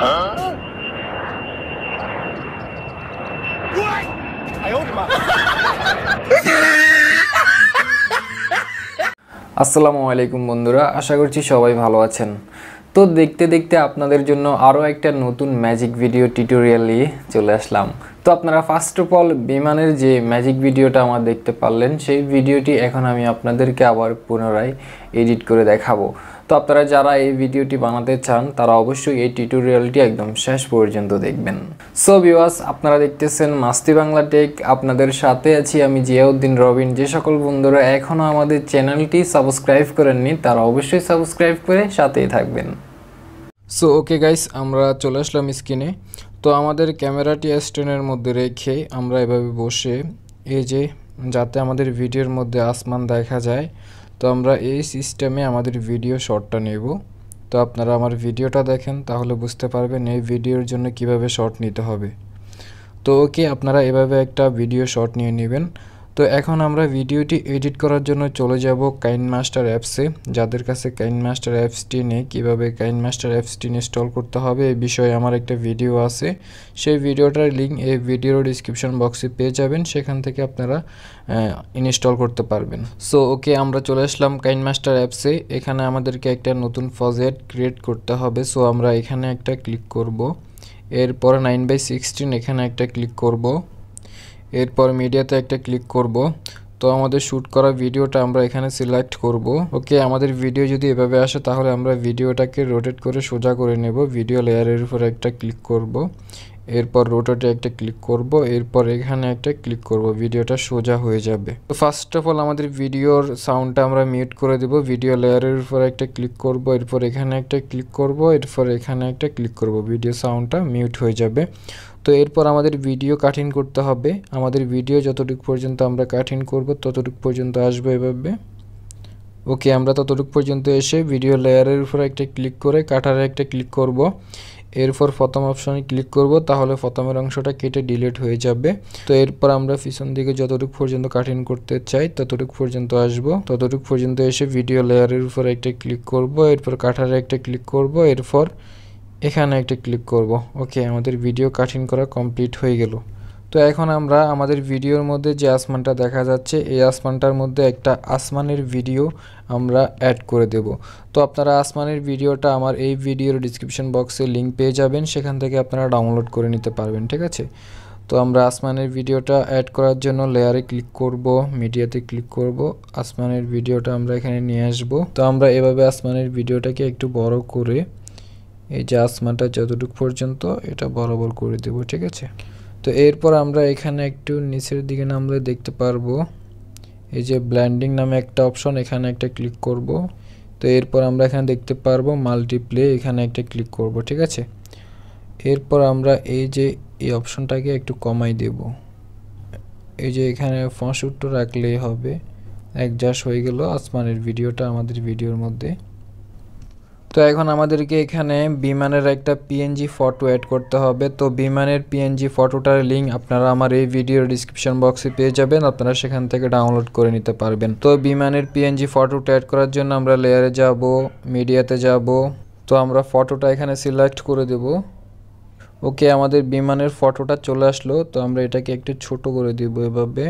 Huh? What? I আসসালামু আলাইকুম বন্ধুরা আশা করছি সবাই ভালো আছেন তো দেখতে দেখতে আপনাদের জন্য আরও একটা নতুন ম্যাজিক ভিডিও টিউটোরিয়াল নিয়ে চলে আসলাম তো আপনারা ফার্স্ট অফ অল বিমানের যে ম্যাজিক ভিডিওটা আমার দেখতে পারলেন সেই ভিডিওটি এখন আমি আপনাদেরকে আবার পুনরায় এডিট করে দেখাবো তো আপনারা যারা এই ভিডিওটি বানাতে চান তারা অবশ্যই এই টিউটোরিয়ালটি একদম শেষ পর্যন্ত দেখবেন সো ভিওয়াস আপনারা দেখতেছেন মাস্তি বাংলা টেক আপনাদের সাথে আছি আমি জিয়াউদ্দিন রবিন যে সকল বন্ধুরা এখনও আমাদের চ্যানেলটি সাবস্ক্রাইব করেননি তারা অবশ্যই সাবস্ক্রাইব করে সাথেই থাকবেন সো ওকে গাইস আমরা চলে আসলাম স্ক্রিনে তো আমাদের ক্যামেরাটি স্ট্যান্ডের মধ্যে রেখে আমরা এভাবে বসে এই যে যাতে আমাদের ভিডিওর মধ্যে আসমান দেখা যায় তো আমরা এই সিস্টেমে আমাদের ভিডিও শর্টটা নেব তো আপনারা আমার ভিডিওটা দেখেন তাহলে বুঝতে পারবেন এই ভিডিওর জন্য কিভাবে শর্ট নিতে হবে তো ওকে আপনারা এভাবে একটা ভিডিও শর্ট নিয়ে নেবেন তো এখন আমরা ভিডিওটি এডিট করার জন্য চলে যাব কাইন মাস্টার অ্যাপসে যাদের কাছে কাইন মাস্টার অ্যাপসটি নেই কীভাবে কাইন মাস্টার অ্যাপসটি ইনস্টল করতে হবে এই বিষয়ে আমার একটা ভিডিও আছে সেই ভিডিওটার লিঙ্ক এই ভিডিওর ডিসক্রিপশন বক্সে পেয়ে যাবেন সেখান থেকে আপনারা ইনস্টল করতে পারবেন সো ওকে আমরা চলে আসলাম কাইন মাস্টার অ্যাপসে এখানে আমাদেরকে একটা নতুন প্রজেক্ট ক্রিয়েট করতে হবে সো আমরা এখানে একটা ক্লিক করব এরপর নাইন বাই সিক্সটিন এখানে একটা ক্লিক করবো এরপর মিডিয়াতে একটা ক্লিক করব তো আমাদের শ্যুট করা ভিডিওটা আমরা এখানে সিলেক্ট করব ওকে আমাদের ভিডিও যদি এভাবে আসে তাহলে আমরা ভিডিওটাকে রোটেট করে সোজা করে নেব ভিডিও লেয়ারের উপর একটা ক্লিক করব এরপর রোটোটা একটা ক্লিক করব এরপর এখানে একটা ক্লিক করব ভিডিওটা সোজা হয়ে যাবে তো ফার্স্ট অফ অল আমাদের ভিডিওর সাউন্ডটা আমরা মিউট করে দেব ভিডিও লেয়ারের উপর একটা ক্লিক করব এরপর এখানে একটা ক্লিক করব এরপর এখানে একটা ক্লিক করব ভিডিও সাউন্ডটা মিউট হয়ে যাবে তো এরপর আমাদের ভিডিও কাটিং করতে হবে আমাদের ভিডিও যতটুকু পর্যন্ত আমরা কাটিং করব ততটুকু পর্যন্ত আসবে এভাবে ওকে আমরা ততটুকু পর্যন্ত এসে ভিডিও লেয়ারের উপর একটা ক্লিক করে কাটারে একটা ক্লিক করব এরপর প্রথম অপশানে ক্লিক করব তাহলে প্রথমের অংশটা কেটে ডিলিট হয়ে যাবে তো এরপর আমরা পিছন দিকে যতটুকু পর্যন্ত কাটিং করতে চাই ততটুকু পর্যন্ত আসব ততটুকু পর্যন্ত এসে ভিডিও লেয়ারের উপর একটা ক্লিক করব এরপর কাঠারে একটা ক্লিক করব এরপর এখানে একটা ক্লিক করব ওকে আমাদের ভিডিও কাটিং করা কমপ্লিট হয়ে গেল তো এখন আমরা আমাদের ভিডিওর মধ্যে যে আসমানটা দেখা যাচ্ছে এই আসমানটার মধ্যে একটা আসমানের ভিডিও আমরা অ্যাড করে দেব তো আপনারা আসমানের ভিডিওটা আমার এই ভিডিওর ডিসক্রিপশন বক্সে লিঙ্ক পেয়ে যাবেন সেখান থেকে আপনারা ডাউনলোড করে নিতে পারবেন ঠিক আছে তো আমরা আসমানের ভিডিওটা অ্যাড করার জন্য লেয়ারে ক্লিক করব মিডিয়াতে ক্লিক করব আসমানের ভিডিওটা আমরা এখানে নিয়ে আসব তো আমরা এভাবে আসমানের ভিডিওটাকে একটু বড় করে এই যে আসমানটা যতটুকু পর্যন্ত এটা বরাবর করে দেব ঠিক আছে তো এরপর আমরা এখানে একটু নিচের দিকে নামলে দেখতে পারবো এই যে ব্ল্যান্ডিং নামে একটা অপশন এখানে একটা ক্লিক করব তো এরপর আমরা এখানে দেখতে পারবো মাল্টিপ্লে এখানে একটা ক্লিক করব ঠিক আছে এরপর আমরা এই যে এই অপশনটাকে একটু কমাই দেব এই যে এখানে পঁয়ষট্টি রাখলেই হবে অ্যাডজাস্ট হয়ে গেল আসমানের ভিডিওটা আমাদের ভিডিওর মধ্যে তো এখন আমাদেরকে এখানে বিমানের একটা পিএনজি ফটো অ্যাড করতে হবে তো বিমানের পিএনজি ফটোটার লিঙ্ক আপনারা আমার এই ভিডিওর ডিসক্রিপশন বক্সে পেয়ে যাবেন আপনারা সেখান থেকে ডাউনলোড করে নিতে পারবেন তো বিমানের পিএনজি ফটোটা অ্যাড করার জন্য আমরা লেয়ারে যাব মিডিয়াতে যাব তো আমরা ফটোটা এখানে সিলেক্ট করে দেব ওকে আমাদের বিমানের ফটোটা চলে আসলো তো আমরা এটাকে একটু ছোট করে দেবো এভাবে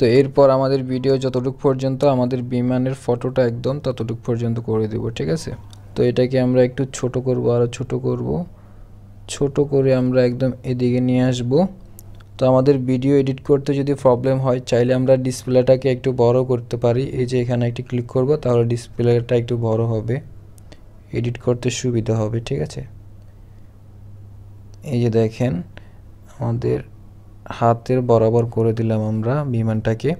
তো এরপর আমাদের ভিডিও যতটুকু পর্যন্ত আমাদের বিমানের ফটোটা একদম ততটুকু পর্যন্ত করে দেব ঠিক আছে তো এটাকে আমরা একটু ছোট করব আরও ছোট করব ছোট করে আমরা একদম এদিকে নিয়ে আসব তো আমাদের ভিডিও এডিট করতে যদি প্রবলেম হয় চাইলে আমরা ডিসপ্লেটাকে একটু বড় করতে পারি এই যে এখানে একটি ক্লিক করব তাহলে ডিসপ্লেটা একটু বড় হবে এডিট করতে সুবিধা হবে ঠিক আছে এই যে দেখেন আমাদের হাতের বরাবর করে দিলাম আমরা বিমানটাকে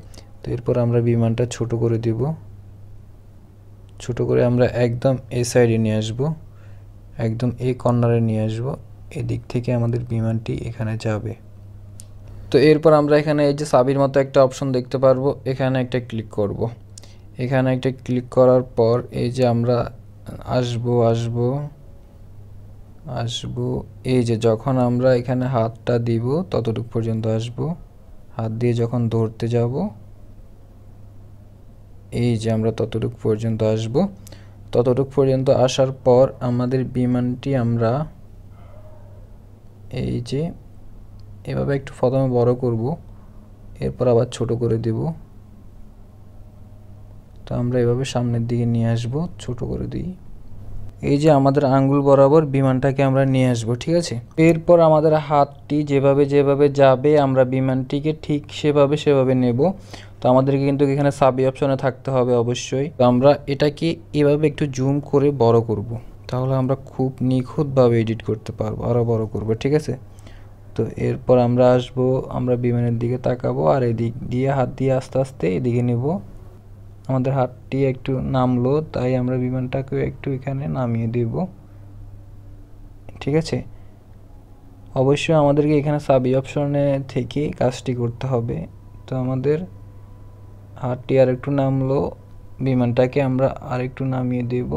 তো এরপর আমরা বিমানটা ছোট করে দিব ছোট করে আমরা একদম এ সাইডে নিয়ে আসব একদম এ কর্নারে নিয়ে আসব এদিক থেকে আমাদের বিমানটি এখানে যাবে তো এরপর আমরা এখানে এই যে সাবির মতো একটা অপশন দেখতে পারবো এখানে একটা ক্লিক করব। এখানে একটা ক্লিক করার পর এই যে আমরা আসব আসবো আসব এই যে যখন আমরা এখানে হাতটা দিব ততটুকু পর্যন্ত আসব হাত দিয়ে যখন ধরতে যাব এই যে আমরা ততটুকু পর্যন্ত আসব ততটুকু পর্যন্ত আসার পর আমাদের বিমানটি আমরা এই যে এভাবে একটু প্রথমে বড় করব এরপর আবার ছোট করে দেব তো আমরা এভাবে সামনের দিকে নিয়ে আসব ছোট করে দিই এই যে আমাদের আঙ্গুল বরাবর বিমানটাকে আমরা নিয়ে আসবো ঠিক আছে এরপর আমাদের হাতটি যেভাবে যেভাবে যাবে আমরা বিমানটিকে ঠিক সেভাবে সেভাবে নেব তো আমাদেরকে কিন্তু এখানে সাবি অপশনে থাকতে হবে অবশ্যই তো আমরা এটাকে এভাবে একটু জুম করে বড় করব। তাহলে আমরা খুব নিখুঁতভাবে এডিট করতে পারবো আরও বড় করব ঠিক আছে তো এরপর আমরা আসব আমরা বিমানের দিকে তাকাবো আর এদিক দিয়ে হাত দিয়ে আস্তে আস্তে এদিকে নেবো আমাদের হাতটি একটু নামলো তাই আমরা বিমানটাকেও একটু এখানে নামিয়ে দেব ঠিক আছে অবশ্যই আমাদেরকে এখানে সাবি অপশনে থেকে কাজটি করতে হবে তো আমাদের হাতটি আর একটু নামলো বিমানটাকে আমরা আর একটু নামিয়ে দেব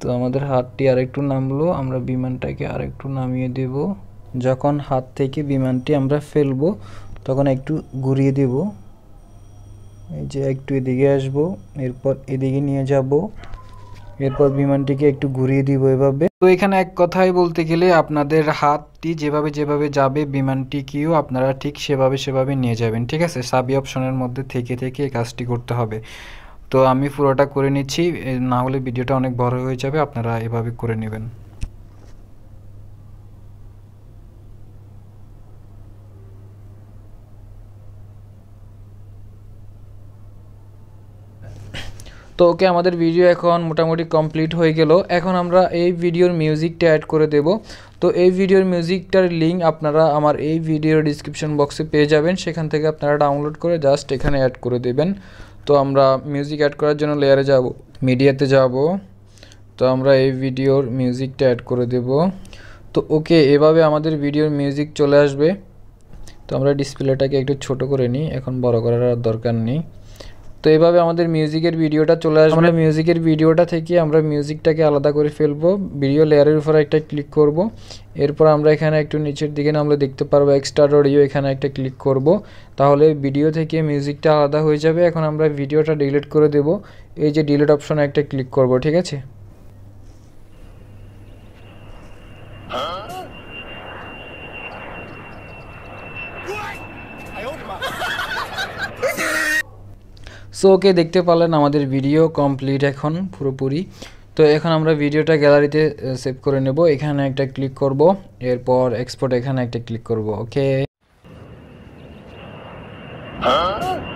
তো আমাদের হাতটি আর একটু নামলো আমরা বিমানটাকে আর একটু নামিয়ে দেব যখন হাত থেকে বিমানটি আমরা ফেলবো তখন একটু ঘুরিয়ে দেব এই যে একটু এদিকে আসব এরপর এদিকে নিয়ে যাব এরপর বিমানটিকে একটু ঘুরিয়ে দিব এভাবে তো এখানে এক কথাই বলতে গেলে আপনাদের হাতটি যেভাবে যেভাবে যাবে বিমানটিকেও আপনারা ঠিক সেভাবে সেভাবে নিয়ে যাবেন ঠিক আছে সাবি অপশনের মধ্যে থেকে থেকে এই কাজটি করতে হবে তো আমি পুরোটা করে নিচ্ছি না হলে ভিডিওটা অনেক বড় হয়ে যাবে আপনারা এভাবে করে নেবেন তো ওকে আমাদের ভিডিও এখন মোটামুটি কমপ্লিট হয়ে গেল এখন আমরা এই ভিডিওর মিউজিকটা অ্যাড করে দেব তো এই ভিডিওর মিউজিকটার লিঙ্ক আপনারা আমার এই ভিডিওর ডিসক্রিপশন বক্সে পেয়ে যাবেন সেখান থেকে আপনারা ডাউনলোড করে জাস্ট এখানে অ্যাড করে দেবেন তো আমরা মিউজিক অ্যাড করার জন্য লেয়ারে যাব মিডিয়াতে যাব তো আমরা এই ভিডিওর মিউজিকটা অ্যাড করে দেব তো ওকে এভাবে আমাদের ভিডিওর মিউজিক চলে আসবে তো আমরা ডিসপ্লেটাকে একটু ছোট করে নিই এখন বড় করার দরকার নেই তো এইভাবে আমাদের মিউজিকের ভিডিওটা চলে আসবে আমরা মিউজিকের ভিডিওটা থেকে আমরা মিউজিকটাকে আলাদা করে ফেলবো ভিডিও লেয়ারের উপর একটা ক্লিক করব এরপর আমরা এখানে একটু নিচের দিকে আমরা দেখতে পারবো এক্সট্রা অডিও এখানে একটা ক্লিক করব তাহলে ভিডিও থেকে মিউজিকটা আলাদা হয়ে যাবে এখন আমরা ভিডিওটা ডিলিট করে দেব এই যে ডিলিট অপশন একটা ক্লিক করব ঠিক আছে সো ওকে দেখতে পারলেন আমাদের ভিডিও কমপ্লিট এখন পুরোপুরি তো এখন আমরা ভিডিওটা গ্যালারিতে সেভ করে নেব এখানে একটা ক্লিক করব এরপর এক্সপোর্ট এখানে একটা ক্লিক করব ওকে